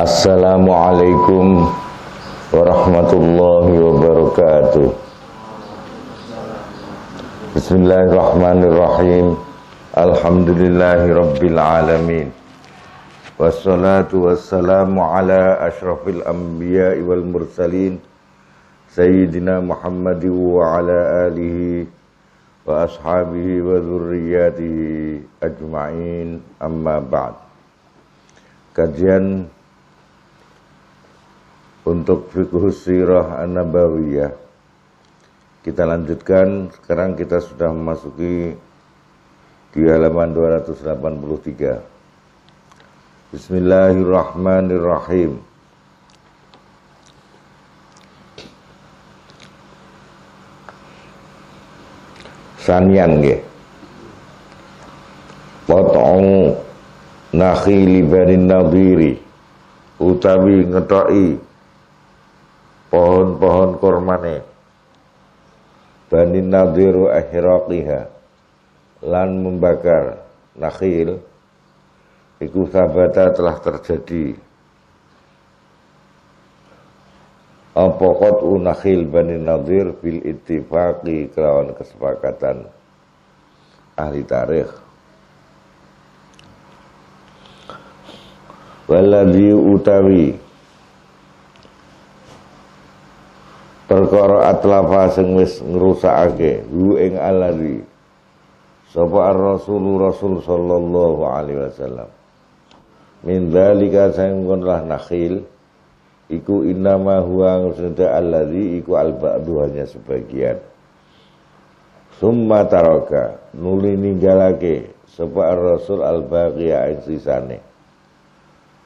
Assalamualaikum warahmatullahi wabarakatuh Bismillahirrahmanirrahim Alhamdulillahi rabbil alamin Wassalatu wassalamu ala ashrafil anbiya wal mursalin Sayyidina Muhammadi wa ala alihi wa ashabihi wa zurriyatihi ajma'in amma ba'd Kajian untuk fikih sirah an-nabawiyah. Kita lanjutkan, sekarang kita sudah memasuki di halaman 283. Bismillahirrahmanirrahim. Sanyang ya. nggih. Potong nakhili bani nadiri utawi ngetoki pohon-pohon kormane, Bani Nadiru Ahiraqiha lan membakar nakhil iku sabata telah terjadi Apokot unakhil Bani Nadir bil ittifaqi kelawan kesepakatan ahli tarikh Waladhi utawi perkara atlafa sing wis ngrusakake hu ing alari sapa ar-rasul rasul sallallahu alaihi wasallam min dzalika sanggon lah nakhil iku inama huwa sunta alladzi iku al-ba'du hanya sebagian summa taraka nuli ninggalake sapa ar-rasul al-baqiya ing sisane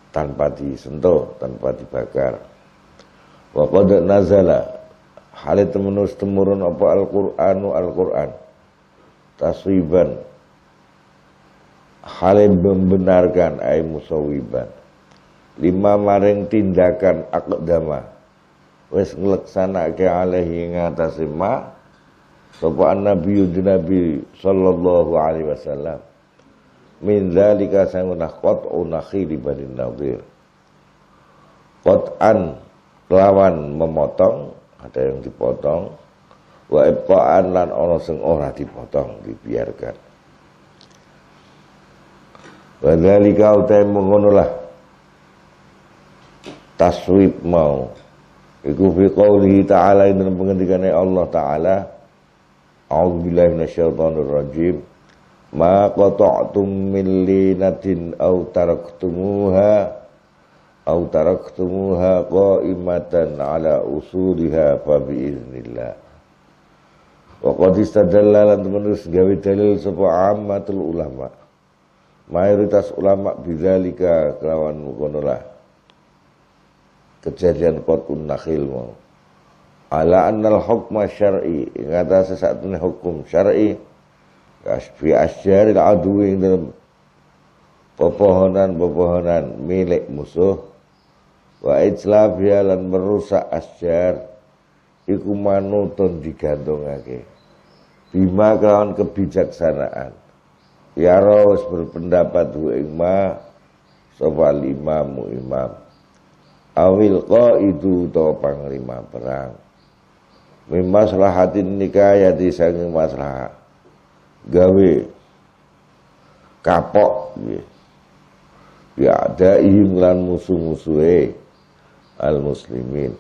tanpa disentuh tanpa dibakar wa qad nazala hale temenus temurun apa Al-Qur'anu Al-Qur'an taswiban hale membenarkan ay musawiban lima maring tindakan akdama wis ke alaihi ngatasi ma sapa nabi nabi sallallahu alaihi wasallam min dzalika sangunah qat'un di badin nadir an lawan memotong ada yang dipotong wa ibqaan lan ana sing ora dipotong dibiarkan wa dzalika utai mengono lah taswib mau iku fi qaulihi ta'ala inna pengendikane Allah taala billahi minasyaitonir rajim ma qata'tum min linatin aw taraktumuha au taraktumuha qaimatan ala usuliha fa bi idznillah wa qad istadalla lan terus gawe dalil sapa ammatul ulama mayoritas ulama bidzalika kelawan konolah kejadian qatun nakhil mau ala annal hukma syar'i ing sesatune hukum syar'i kasfi asyari adui ing dalam pepohonan-pepohonan milik musuh wa itlafia ya lan merusak asjar iku manutun digantungake bima kelawan kebijaksanaan ya rawus berpendapat hu ingma sopal imamu imam awil ko itu to panglima perang mimaslahatin ya disangin maslahat gawe kapok ya ada ihim lan musuh-musuhe al-muslimin.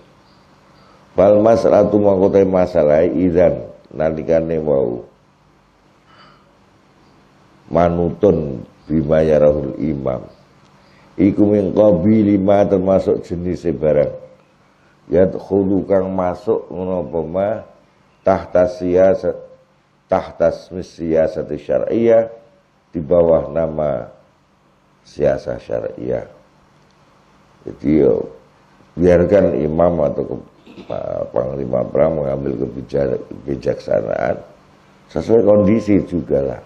Bal masratu mangkote masalah idan nalikane wau. Manutun bimayarahul imam. Iku min lima termasuk jenis barang. Yadkhulu kang masuk apa ma tahta siyasat tahta siyasat syar'iyyah di bawah nama siasah syariah. Jadi biarkan imam atau ke, panglima perang mengambil kebijaksanaan sesuai kondisi juga lah.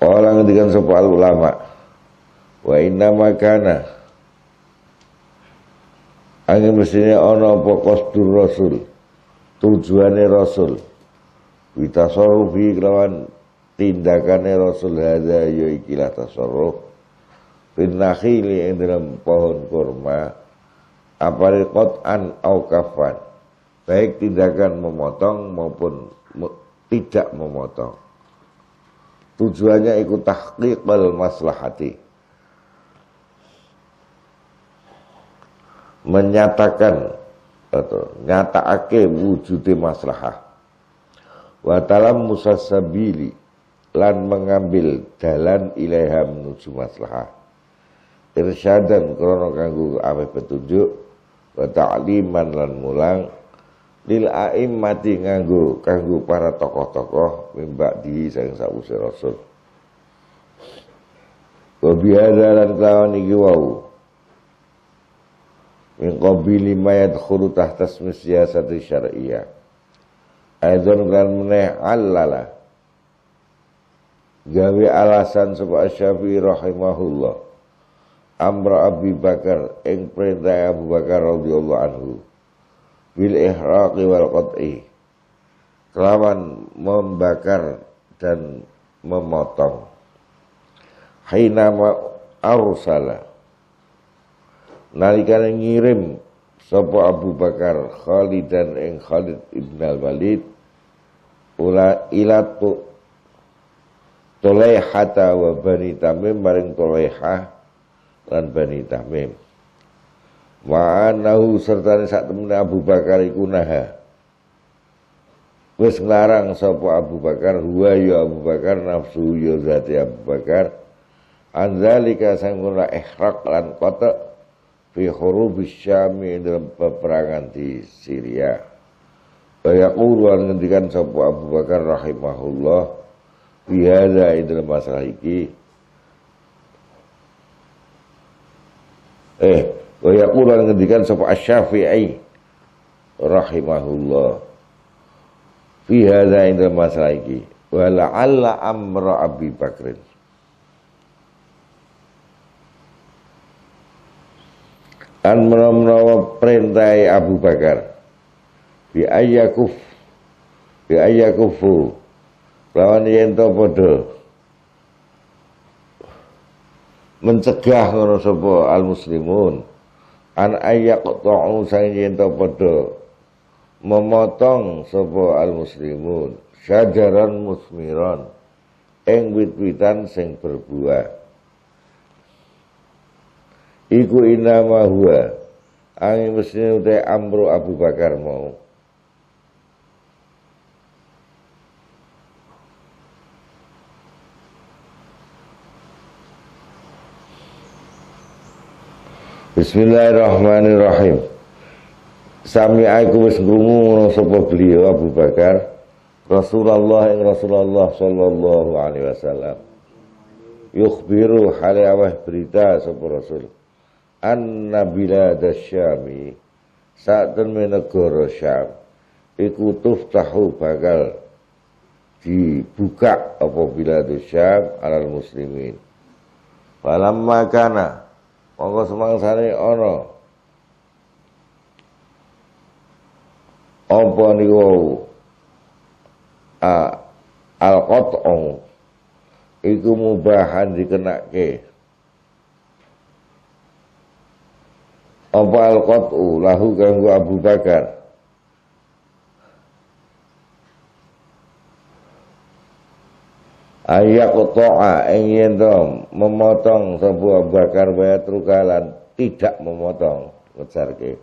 Orang dengan soal ulama wa inna makana angin mesinnya ono pokos kostur rasul tujuannya rasul kita sorufi kelawan tindakannya rasul hadha yo ya ikilah tasarruf bin yang dalam pohon kurma apalagi qat'an au kafan baik tindakan memotong maupun tidak memotong tujuannya ikut tahqiqal maslahati menyatakan atau nyataake wujudnya wujudi maslahah wa talam musasabili lan mengambil jalan ilaiha menuju maslahah irsyadan krono kanggo ameh petunjuk wa ta'liman lan mulang lil a'immati nganggo kanggo para tokoh-tokoh mimba di sang sausir rasul wa bihadza lan kawan iki wau min qabili ma yadkhulu tahta ismi siyasati syar'iyyah aidan kan meneh allala gawe alasan sebab Syafi'i rahimahullah amra Abi Bakar ing perintah Abu Bakar radhiyallahu anhu bil ihraqi wal qat'i kelawan membakar dan memotong haina arsala nalikane ngirim sapa Abu Bakar Khalid dan ing Khalid ibn al-Walid ula ilatu Tolehata wa Bani Tamim maring Tolehah lan Bani Tamim. Wa serta sertane saat Abu Bakar ikunaha. naha. Wis ngelarang Abu Bakar huwa yu ya Abu Bakar nafsu yu ya zati Abu Bakar anzalika sangguna ikhraq lan kota fi huruf syami dalam peperangan di Syria. Bayakuruan lan ngendikan Abu Bakar rahimahullah bihada dalam masalah ini. eh wa yaqulu ngendikan sapa asy-Syafi'i rahimahullah fi hadza inda masalah iki wa la'alla amra Abi bakr an menawa perintah Abu Bakar bi ayyakuf bi ayyakufu lawan yen to padha mencegah ngono sapa al muslimun an ayyaqta'u sang yen to padha memotong sapa al muslimun syajaran musmiron ing wit-witan sing berbuah iku inama huwa angin mesti utai amru Abu Bakar mau Bismillahirrahmanirrahim. Sami aku wis ngrungu ngono beliau Abu Bakar Rasulullah yang Rasulullah sallallahu alaihi wasallam. Yukhbiru hale berita sapa Rasul. Anna biladasyami saat temen negara Syam iku tuftahu bakal dibuka apabila itu Syam alal muslimin. Falamma kana monggo semangsane ana apa niku al qat'u iku mubahan dikenake apa al qat'u lahu ganggu Abu Bakar ayak toa ingin dong memotong sebuah bakar bayat rukalan tidak memotong besar ke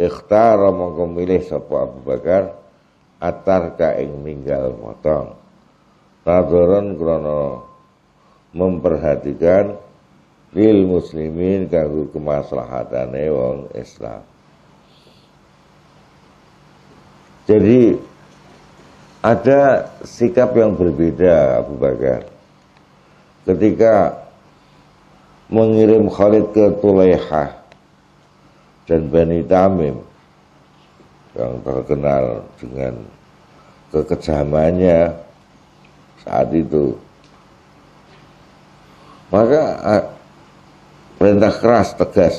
ikhtar mongko milih sapa Abu Bakar atar ing minggal motong tadoron krono memperhatikan lil muslimin kanggo kemaslahatane wong Islam jadi ada sikap yang berbeda Abu Bakar ketika mengirim Khalid ke Tulaiha dan Bani Tamim yang terkenal dengan kekejamannya saat itu maka eh, perintah keras tegas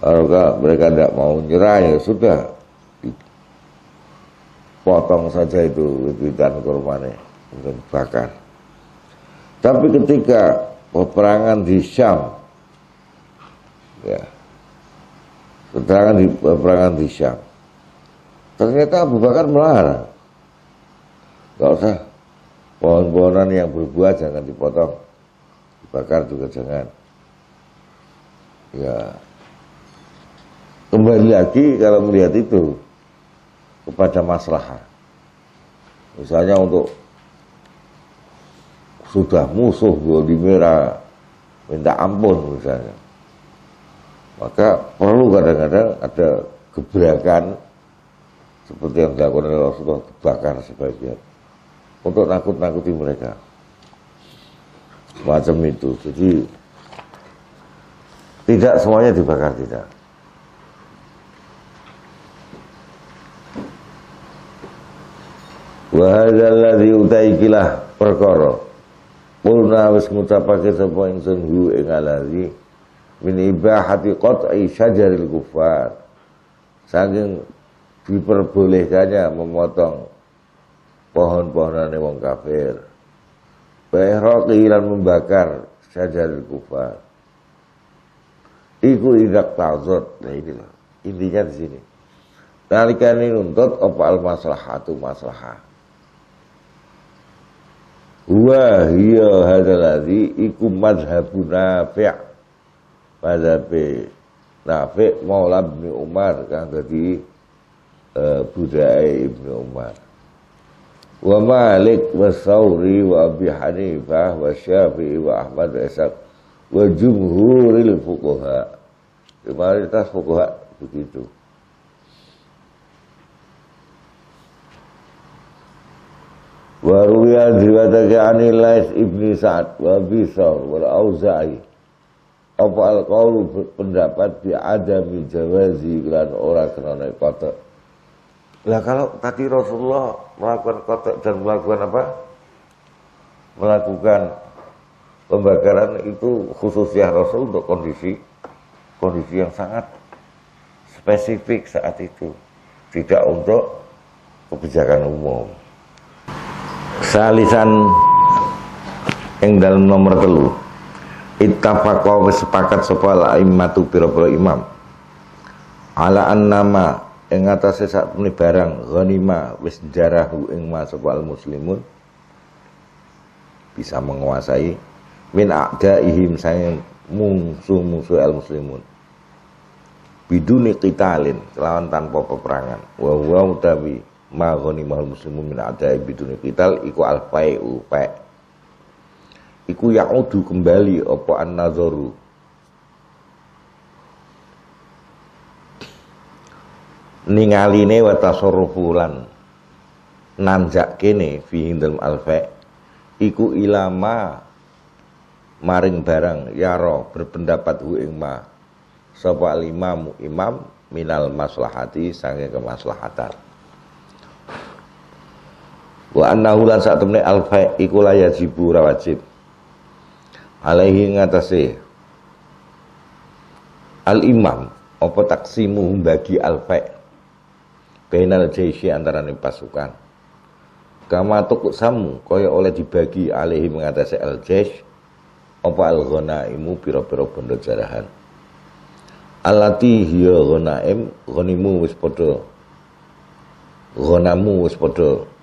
kalau mereka tidak mau menyerah ya sudah potong saja itu wit kurmane untuk bakar tapi ketika peperangan di Syam ya peperangan di peperangan di Syam ternyata Abu Bakar melarang nggak usah pohon-pohonan yang berbuah jangan dipotong dibakar juga jangan ya kembali lagi kalau melihat itu kepada maslahah. Misalnya untuk sudah musuh di merah minta ampun misalnya. Maka perlu kadang-kadang ada gebrakan seperti yang dilakukan oleh Rasulullah kebakar sebagian untuk nakut-nakuti mereka macam itu jadi tidak semuanya dibakar tidak wa hadzal ladzi utaikilah perkara Kulna wis ngucapake sapa ingsun hu ing alazi min ibahati qat'i syajaril kufar. Saking diperbolehkannya memotong pohon pohonan wong kafir. Bayro kehilan membakar sajar kufar. Iku tidak tazot. Nah ini Intinya di sini. ini nuntut apa al maslahatu maslahah Wa hiya hadaladhi iku madhabu nafi' Madhabi nafi' maula ibn Umar Kan tadi uh, e, budaya ibn Umar Wa Malik wa Sauri wa Abi Hanifah wa Syafi'i wa Ahmad wa Wa jumhuril Mayoritas begitu wa ruwiya diriwayatake anil Lais ibni Sa'ad wa Bisar wal Auza'i apa al qawlu pendapat bi adami jawazi lan ora kenane kotak lah kalau tadi Rasulullah melakukan kotak dan melakukan apa melakukan pembakaran itu khususnya Rasul untuk kondisi kondisi yang sangat spesifik saat itu tidak untuk kebijakan umum salisan yang dalam nomor telu ittafaqa sepakat sapa al imatu pira-pira imam ala annama ing atase sakmene barang ghanima wis jarahu ing sapa al-muslimun bisa menguasai min ihim saya musuh-musuh al-muslimun biduni qitalin lawan tanpa peperangan wa huwa utawi ma ghanimahul muslimun min adai biduni qital iku al fai'u iku ya'udu kembali opo an-nazaru ningaline wa tasarrufulan nanjak kene fi dalam al iku ilama maring barang yaro berpendapat hu ing ma sapa imam minal maslahati sange kemaslahatan wa annahu lan sak temne al fai iku la yajibu ra wajib alaihi ngatasé al imam apa taksimu bagi al fai bainal jaisi antaraning pasukan kama tukuk samu kaya oleh dibagi alaihi mengatasi al jais apa al ghanaimu pira-pira bondo jarahan alati hiya ghanaim ghanimu wis padha ghanamu wis padha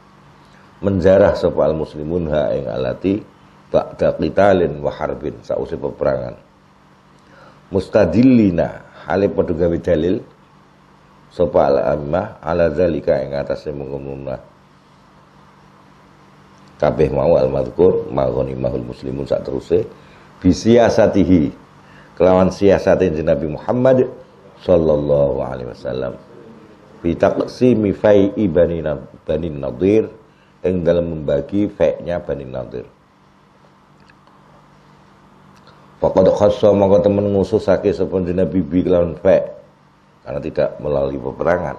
menjarah sopal muslimun ha ing alati ba'da qitalin wa harbin peperangan mustadilina hale padha gawe dalil sapa al ammah ala zalika ing atase mengumumna kabeh mau al maghoni mahul muslimun sak teruse bisiasatihi kelawan siasatin Nabi Muhammad sallallahu alaihi wasallam fi taqsimi fai'i bani bani nadir yang dalam membagi fa'nya Bani Nadir. Fakat khasa maka teman ngususake seperti Nabi bibi kelawan karena tidak melalui peperangan.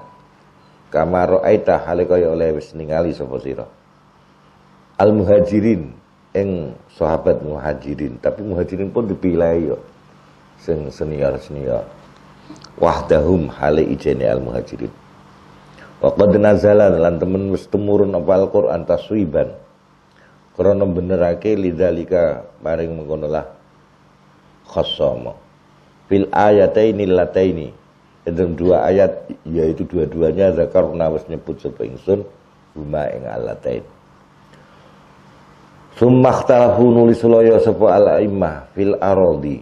Kama ra'aita halikaya oleh wis ningali itu. Al muhajirin yang sahabat muhajirin, tapi muhajirin pun dipilih yo ya. sing senior-senior. Wahdahum hale ijene al muhajirin. Waktu nazala lan temen wis tumurun apa Al-Qur'an taswiban. Krana benerake lidzalika maring mengkono lah khosama. Fil ayataini lataini. Dalam dua ayat yaitu dua-duanya zakar wis nyebut sapa ingsun huma ing alatain. Summa ikhtalafu nulis loyo sapa al-aimmah fil ardi.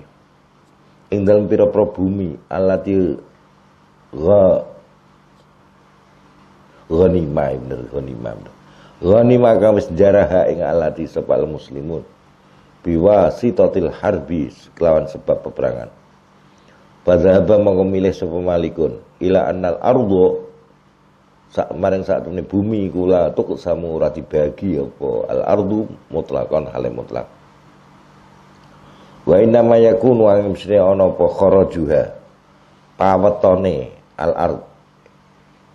Ing dalam pira-pira bumi alati gha ghanimah ibnu ghanimah bener ghanimah kang wis jaraha ing alati sepal muslimun biwasi totil harbi kelawan sebab peperangan Fadzahaba mongko milih sapa malikun ila annal ardo sak maring sak temne bumi kula tuk samu ora dibagi apa al ardu mutlakon hale mutlak wa inna ma yakunu ang mesti ana apa kharajuha pawetone al ardu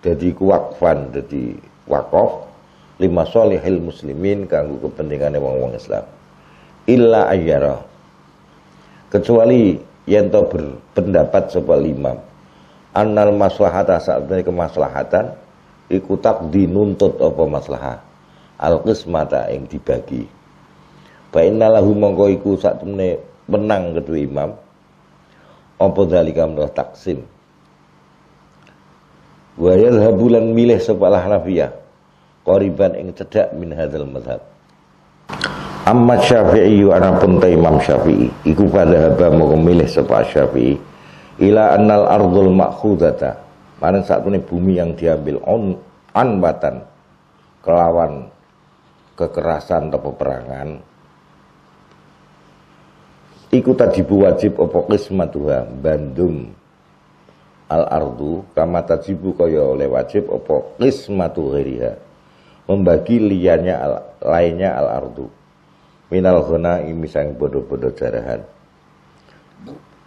jadi kuwakfan jadi wakof lima solihil muslimin kanggu kepentingannya wong wong Islam illa ayyara kecuali yang tahu berpendapat sebuah imam annal maslahata ini kemaslahatan ikutak dinuntut apa maslahat al qismata yang dibagi bainalahu mongko iku saat menang kedua imam apa dalikam taksim wa yadhhabulan milih sapa al-Hanafiyah qariban ing cedak min hadzal mazhab amma Syafi'i anapun ta Imam Syafi'i iku pada haba mau milih sapa Syafi'i ila annal ardul ma'khudata mana saat ini bumi yang diambil on anbatan kelawan kekerasan atau peperangan iku tadi wajib apa kismatuha bandum al ardu kama tajibu kaya oleh wajib apa qismatu ghairiha membagi liannya al, lainnya al ardu minal ghana imisang bodoh-bodoh jarahan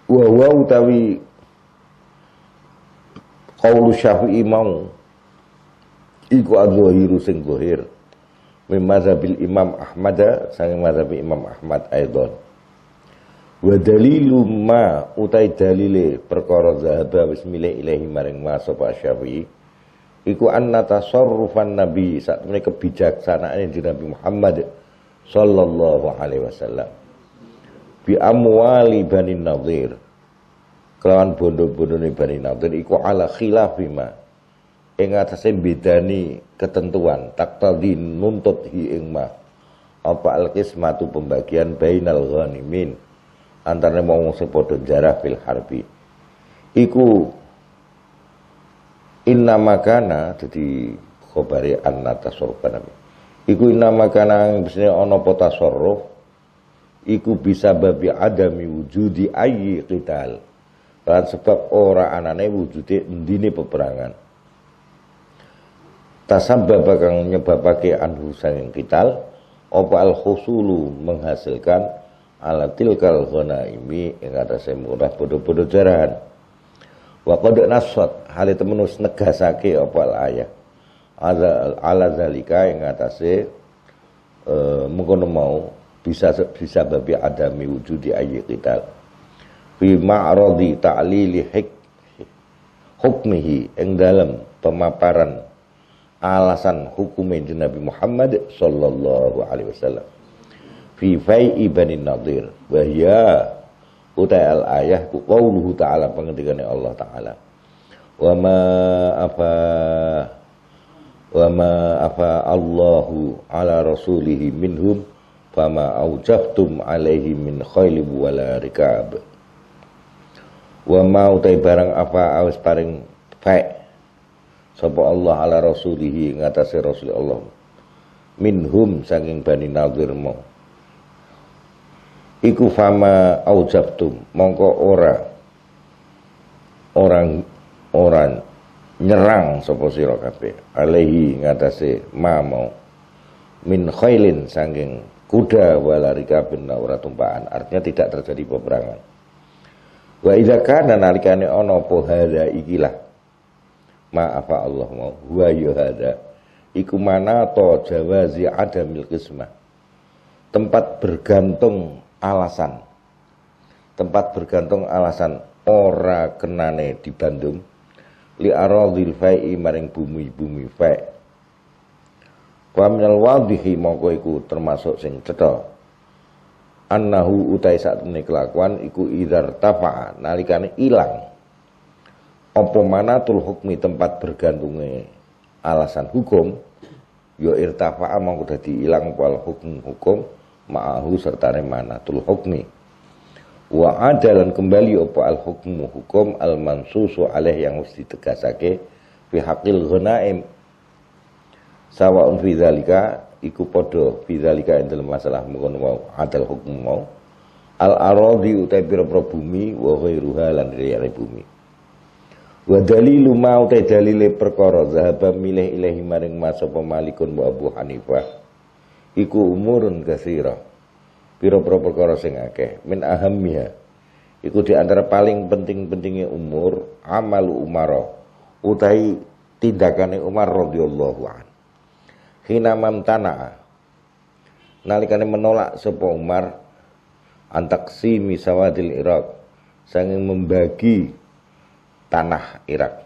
wa wa utawi qaulu syafi'i mau iku adzahiru sing zahir mimma imam ahmada sang mazhab imam ahmad aidon Wa dalilu ma utai dalile perkara zahaba wis milih ilahi maring ma sapa Syafi'i iku anna tasarrufan nabi saat mereka kebijaksanaan di Nabi Muhammad sallallahu alaihi wasallam bi amwali bani nadhir kelawan bondo ni bani nadhir iku ala khilafi ma ing atase bedani ketentuan taktadi nuntut hi ing ma apa al kismatu pembagian bainal ghanimin antara mau sing padha jarah fil harbi iku inna makana dadi khobari anna tasorban iku inna makana yang ono ono iku bisa babi adami wujudi ayyi qital dan sebab ora anane wujudi endine peperangan tasabab kang nyebabake anhu yang qital opal al khusulu menghasilkan ala tilkal ghanaimi ing atase murah bodoh-bodoh jaran wa qad nasat hale temenus negasake apa ayah ala ala zalika ing atase e, mau bisa bisa babi adami wujud di ayat kita. fi ma'radi ta'lili hik hukmihi ing dalam pemaparan alasan hukumnya Nabi Muhammad sallallahu alaihi wasallam fi fai'i bani nadir hiya utai al ayah ku qawluhu ta'ala pengertikannya Allah taala wa ma afa wa ma afa Allahu ala rasulihi minhum fama aujaftum alaihi min khaylib wala rikab wa ma utai barang apa awis paring fa'i sapa Allah ala rasulihi ngatasi Rasulullah Allah minhum saking bani nadir mau iku fama aujabtum mongko ora orang orang nyerang sapa sira kabeh alaihi ngatasé ma mau min khailin sanging kuda walarika bin ora tumpaan artinya tidak terjadi peperangan wa idza kana nalikane ana apa hadza ikilah maafa Allah mau wa yuhada ya iku mana to jawazi adamil qismah tempat bergantung alasan tempat bergantung alasan ora kenane di Bandung li aradil fai maring bumi-bumi fai' wa minal wadihi mongko iku termasuk sing cetha annahu utai saat ini kelakuan iku idar tafa'a nalikane ilang apa tul hukmi tempat bergantungnya alasan hukum yo ya irtafa'a mongko dadi ilang wal hukum hukum ma'ahu serta remanatul hukmi wa adalan kembali opo al hukmu hukum al mansusu alaih yang mesti tegasake fi haqil ghanaim sawaun fi zalika iku podo fi zalika dalam masalah mengkon mau adal hukmu mau al aradi utai pira-pira bumi wa ghairuha lan liyane bumi wa dalilu ma utai dalile perkara zahaba milih ilahi maring masa pemalikun wa Abu Hanifah iku umurun ke Pira-pira perkara sing akeh min ahammiha. Iku di antara paling penting-pentingnya umur amalu umaro utai tindakane Umar radhiyallahu an. Hina mamtana nalikane menolak sapa Umar antaksi sawadil Irak sanging membagi tanah Irak.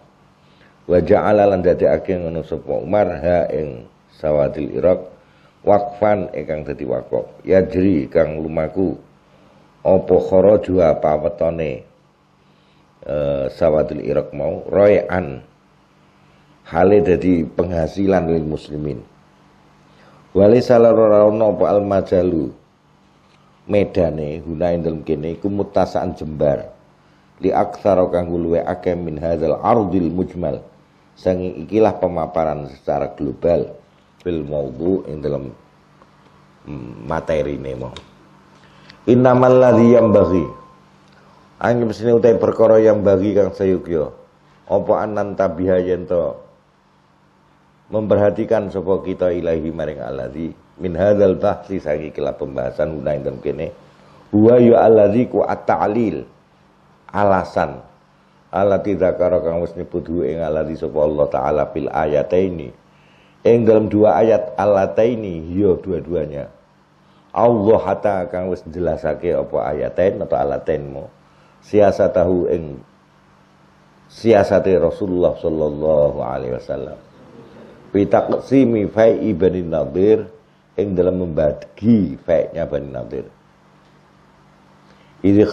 Wa ja'ala lan dadekake ngono sapa Umar ha ing sawadil Irak wakfan ingkang eh, dadi wakaf yajri kang lumaku apa kharaju apa wetone eh sawadul iraq mau royan hale dadi penghasilan lil muslimin wali salara ana apa al majalu medane hunain dalam kene iku mutasaan jembar li aksara kang luwe akeh min hadzal ardil mujmal sangi ikilah pemaparan secara global fil maudhu ing dalam hmm, materi nemo. Innamal yang bagi. Angin sini utai perkara yang bagi kang sayukyo. Opo anan tabiha yento memperhatikan sapa kita ilahi maring alladzi min hadzal bahsi sangi kila pembahasan guna ing kene huwa yu ya alladzi ku at-ta'lil alasan alati dzakara kang wis nyebut ing alladzi sapa Allah taala fil ini yang dalam dua ayat alataini yo ya, dua-duanya Allah hatta kang wis jelasake apa ayatain atau tahu yang ing siasate Rasulullah sallallahu alaihi wasallam bitaqsimi fa'i Bani Nadir yang dalam membagi fa'inya Bani Nadir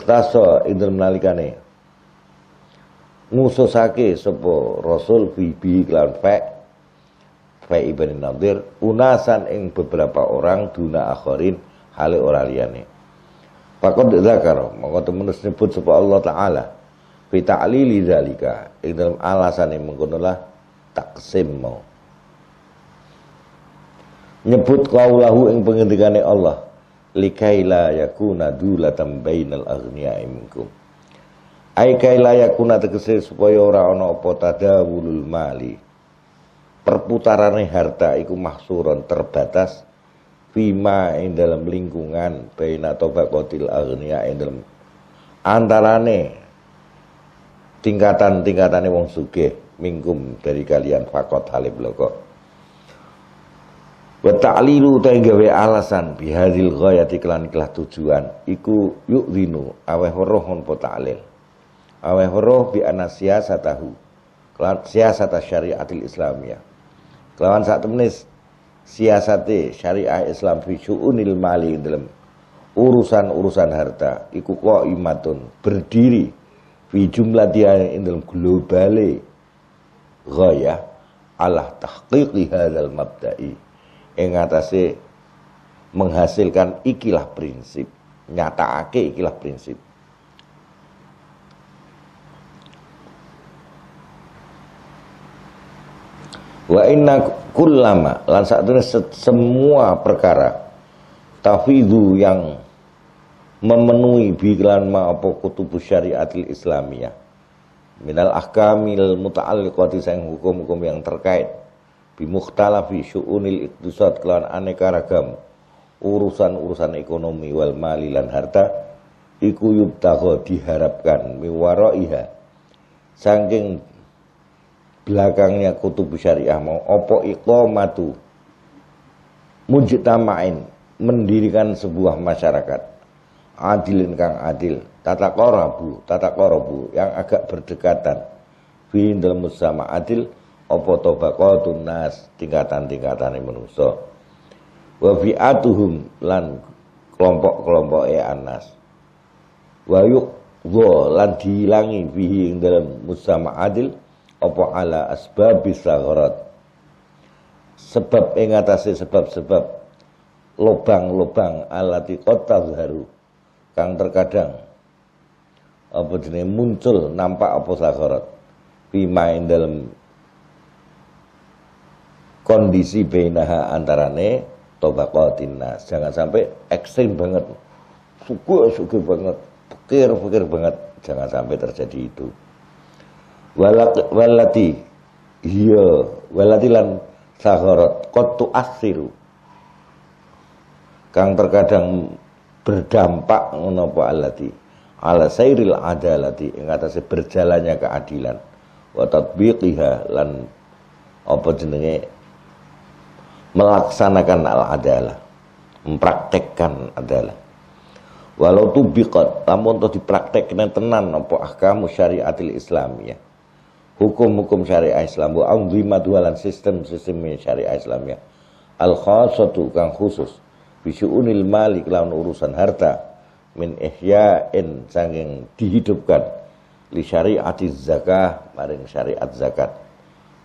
taso ing dalam nalikane ngususake sepo Rasul fi klan kelawan fa' yakni Ibn Nadir unasan ing beberapa orang duna akhirin hale ora liyane Pakon zakar mongko temen disebut sapa Allah taala fi ta'lili zalika ing dalam alasan yang lah taksim mau nyebut kaulahu ing pengendikane Allah likaila yakuna dulatan bainal aghniya'i minkum Aikailah yakuna tegesi supaya orang-orang apa tadawulul mali perputarane harta iku mahsuron terbatas vima ing dalam lingkungan baina kotil aghnia ing dalam antarane tingkatan-tingkatane wong sugih mingkum dari kalian fakot halib loko wa ta'lilu ta gawe alasan bihadil ghaya klan kelah tujuan iku yu'dinu aweh weruh ngono ta'lil aweh weruh bi anasiyasatahu kelan syariatil islamiyah kelawan saat temenis siasati syariah Islam fi unil mali dalam urusan-urusan harta iku imaton imatun berdiri fi jumlah dia dalam globale ghayah ala tahqiqi dalam mabda'i yang atase menghasilkan ikilah prinsip nyataake ikilah prinsip Wa inna kullama lan satune semua perkara tafidhu yang memenuhi biklan ma apa kutubus syariatil islamiyah minal ahkamil muta'alliqati sang hukum-hukum yang terkait bimukhtalafi syu'unil iqtisad kelawan aneka ragam urusan-urusan ekonomi wal mali lan harta iku yubtagha diharapkan miwaraiha saking belakangnya kutub syariah mau opo iqamatu mujtama'in mendirikan sebuah masyarakat adilin kang adil tata korabu tata korabu yang agak berdekatan fiin dalam musama adil opo toba tunas tingkatan-tingkatan yang menuso wafiatuhum lan kelompok-kelompok e anas wayuk yuk lan dihilangi fiin dalam musama adil apa ala asbab bisa sagharat sebab ing atase sebab-sebab lubang lobang alati kota baru kang terkadang apa jenis muncul nampak apa sakharat pimain dalam kondisi benaha antarane tobaqatin nas jangan sampai ekstrim banget suku suku banget pikir pikir banget jangan sampai terjadi itu Walat walati hiya walati lan sahorot kotu asiru kang terkadang berdampak menopo alati ala sairil adalati ing atase berjalannya keadilan wa tatbiqiha lan apa jenenge melaksanakan al adalah mempraktekkan adalah walau tubiqat namun untuk dipraktekkan tenan apa ahkamu syariatil ya hukum-hukum syariah Islam wa dualan sistem-sistem syariah Islam ya al khasatu kang khusus bisyunil malik lawan urusan harta min ihya'in sanging dihidupkan li syariati zakah maring syariat zakat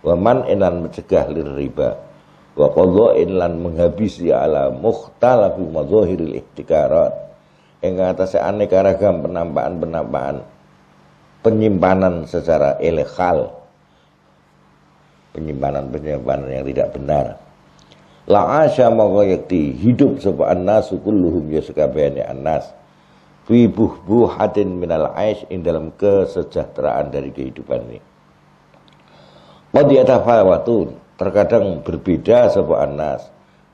wa man inan mencegah lir riba wa qadha'in lan menghabisi ala mukhtalafu mazahiril ihtikarat ing atase aneka ragam penampakan-penampakan penyimpanan secara ilegal penyimpanan-penyimpanan yang tidak benar la'asya maka yakti hidup sebaan nasu kulluhum yasukabani annas fi buhbuhatin minal aish in dalam kesejahteraan dari kehidupan ini qad yatafawatun terkadang berbeda sebuah anas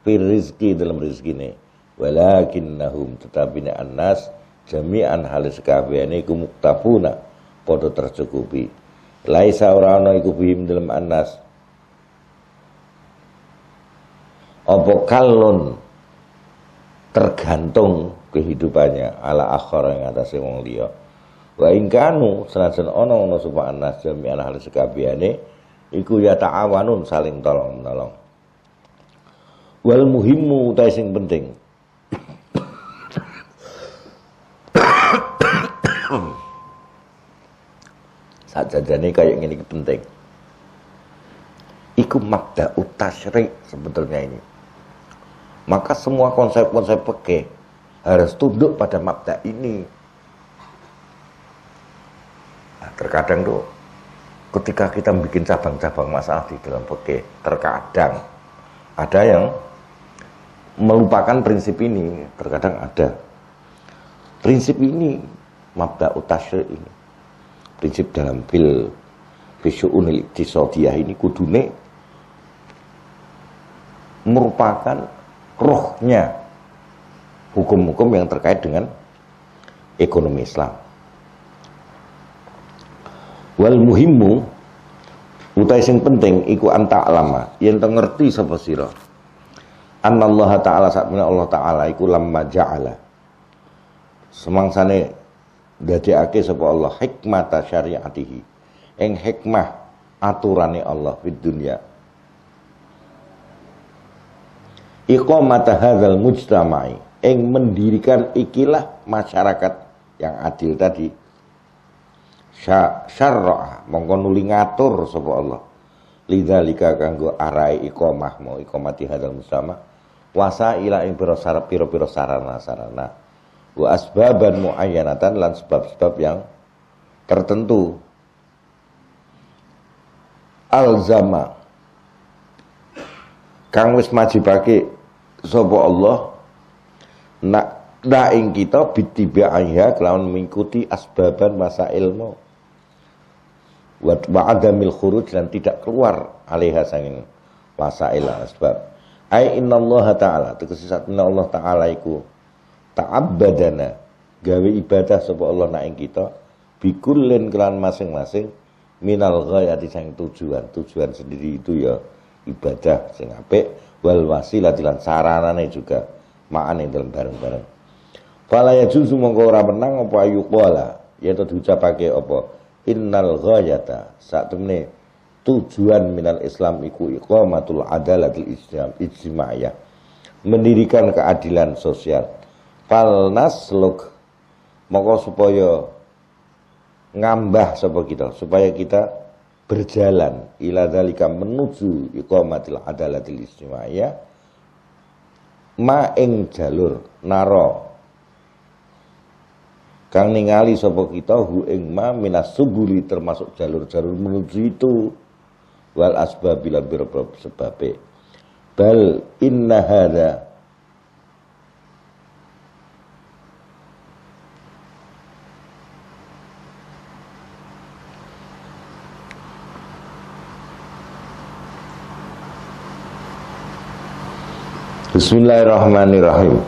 fi rizki dalam rizki ini walakinnahum tetapi anas jami'an halis kabehane kumuktafuna podo tercukupi laisa ora ana iku bihim dalam anas apa kalon tergantung kehidupannya ala akhara yang atas wong liya wa ingkanu senajan ana ana sapa anas ala hal sekabehane iku ya ta'awanun saling tolong menolong wal muhimmu utai sing penting Saat jadinya kayak gini penting. Iku mabda utashri sebetulnya ini. Maka semua konsep-konsep peke harus tunduk pada mabda ini. Nah, terkadang tuh ketika kita bikin cabang-cabang masalah di dalam peke, terkadang ada yang melupakan prinsip ini, terkadang ada. Prinsip ini, mabda utashri ini prinsip dalam fil fisyu'un iktisadiyah ini kudune merupakan rohnya hukum-hukum yang terkait dengan ekonomi Islam. Wal muhimmu utai sing penting iku anta alama yang tengerti sapa sira. Anallaha taala sakmene Allah taala iku lamma ja'ala. Semangsane dadekake sapa Allah hikmata syariatihi ing hikmah aturane Allah di dunia iqamata hadzal mujtama'i ing mendirikan ikilah masyarakat yang adil tadi syarra mongko nuli ngatur sapa Allah lidzalika kanggo arai iqamah mau iqamati hadzal mujtama' wasa ila ing pira-pira sarana-sarana wa asbaban muayyanatan lan sebab-sebab yang tertentu alzama kang wis majibake sapa Allah nak daing kita bitiba ayah kelawan mengikuti asbaban masa ilmu wa ba'damil khuruj dan tidak keluar alaiha sangin masa ilmu sebab ai innallaha ta'ala tegese Allah ta'ala iku ta'abbadana gawe ibadah sapa Allah nak ing kita bikulin kelan masing-masing minal ghayati sang tujuan tujuan sendiri itu ya ibadah sing apik wal wasilah lan saranane juga maane dalam bareng-bareng fala juzu mongko ora menang apa ayu qala yaitu diucapake apa innal ghayata saat temene tujuan minal islam iku iqamatul adalatil islam ijtima'iyah mendirikan keadilan sosial fal nasluk moko supaya ngambah sapa kita supaya kita berjalan ila dalika menuju iqamatil adalatil istimaya ma ing jalur naro kang ningali sapa kita hu ing ma minas subuli termasuk jalur-jalur menuju itu wal asbabilan sebab sebabe bal inna hadza Bismillahirrahmanirrahim.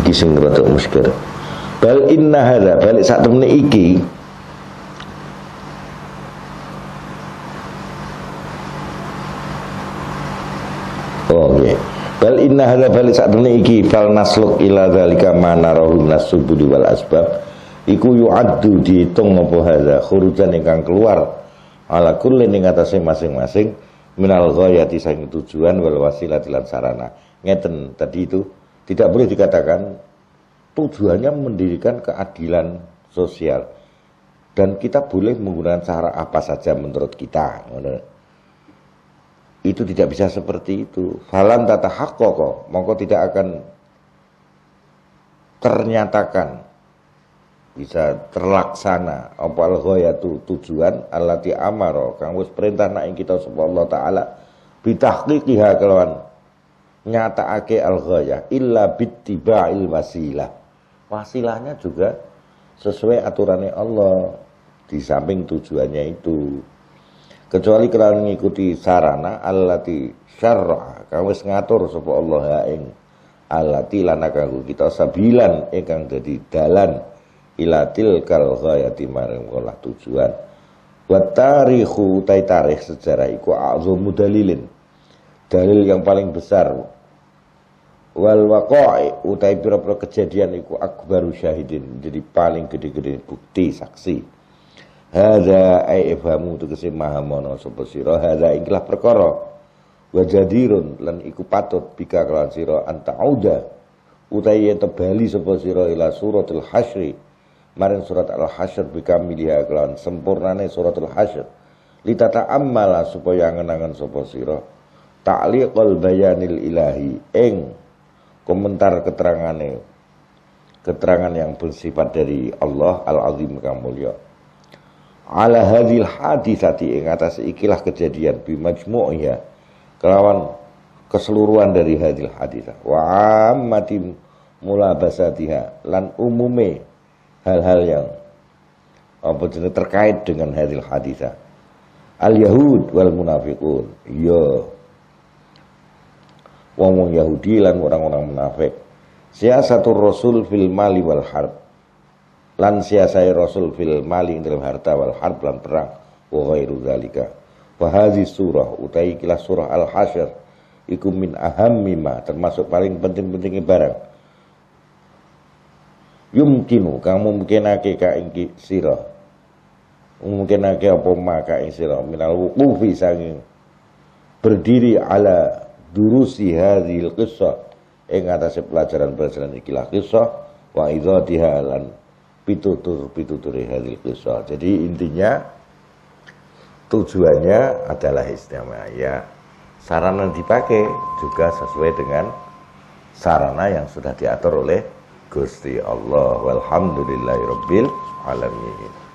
Iki sing rada muskil. Bal inna hadza balik sak temene iki Oh nggih. Bal inna hadza balik sak temene iki fal nasluk ila dzalika manarahu nasubudi wal asbab iku yu'addu diitung apa hadza khurujan ingkang keluar ala kulli ning atase masing-masing minal ghayati sang tujuan wal wasilah dilan sarana. Ngeten tadi itu tidak boleh dikatakan tujuannya mendirikan keadilan sosial dan kita boleh menggunakan cara apa saja menurut kita. Itu tidak bisa seperti itu. Falan tata kok. mongko tidak akan ternyatakan bisa terlaksana apa al tu tujuan allati amaro kang wis perintah nak kita sapa Allah taala bitahqiqiha kelawan nyataake al ghaya illa bittiba'il wasilah wasilahnya juga sesuai aturannya Allah di samping tujuannya itu kecuali kalian mengikuti sarana allati syarra kang wis ngatur sapa Allah ha ing allati lanakaku kita sabilan ingkang dadi dalan ilatil kal ghayati maring kolah tujuan wa tarikhu utai tarikh sejarah iku azumu dalilin dalil yang paling besar wal waqa'i utai pira-pira kejadian iku akbaru syahidin jadi paling gede-gede bukti saksi hadza ai ifhamu tegese mahamono sapa sira hadza ikilah perkara wa jadirun lan iku patut bika kelan sira anta uda utai tebali sapa sira ila suratul hasyri maring surat Al-Hasyr bikamiliha kelawan sempurnane al Hasyr litata ammala supaya ngenangan sapa sira ta'liqul bayanil ilahi ing komentar keterangane keterangan yang bersifat dari Allah Al-Azim kang mulya ala hadhil hadisati ing atas ikilah kejadian bimajmu'ya kelawan keseluruhan dari hadil hadisah wa mula mulabasatiha lan umume hal-hal yang apa jenis terkait dengan hadil hadisah al yahud wal munafikun iya wong Yahudi lan orang-orang munafik siasatur rasul fil mali wal harb lan siasai rasul fil mali dalam harta wal harb lan perang wa ghairu zalika wa surah utai kila surah al hasyr iku min ahammi ma termasuk paling penting-pentingnya barang yumkinu kang mungkinake ka ing sira mungkinake apa maka ing sira minal wuqufi sanging berdiri ala durusi hadhil qissah ing atase pelajaran-pelajaran ikilah qissah wa idhatiha lan pitutur-pituturi hadhil qissah jadi intinya tujuannya adalah istimewa ya sarana dipakai juga sesuai dengan sarana yang sudah diatur oleh Gusti Allah walhamdulillahirabbil alamin